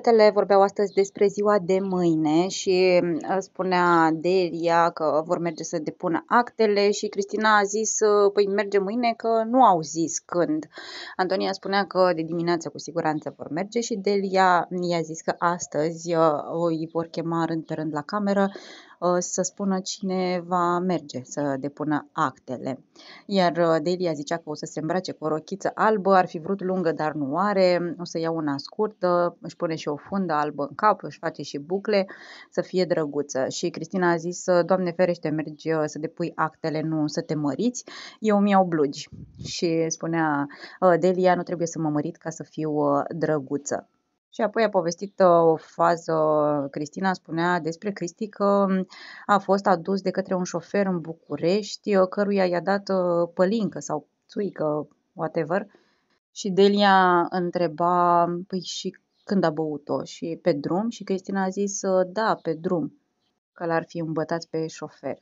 fetele vorbeau astăzi despre ziua de mâine și mm, spunea Delia că vor merge să depună actele și Cristina a zis, ă, păi merge mâine că nu au zis când. Antonia spunea că de dimineață cu siguranță vor merge și Delia i-a zis că astăzi ă, îi vor chema rând pe rând la cameră ă, să spună cine va merge să depună actele. Iar Delia zicea că o să se îmbrace cu o rochiță albă, ar fi vrut lungă, dar nu are, o să ia una scurtă, își pune și și o fundă albă în cap, își face și bucle, să fie drăguță. Și Cristina a zis, Doamne ferește, mergi uh, să depui actele, nu să te măriți, eu mi iau blugi. Și spunea uh, Delia, nu trebuie să mă mărit ca să fiu uh, drăguță. Și apoi a povestit o fază, Cristina spunea despre Cristi că a fost adus de către un șofer în București, căruia i-a dat pălincă sau țuică, whatever. Și Delia întreba, păi și când a băut-o și pe drum și Cristina a zis da, pe drum, că l-ar fi îmbătat pe șofer.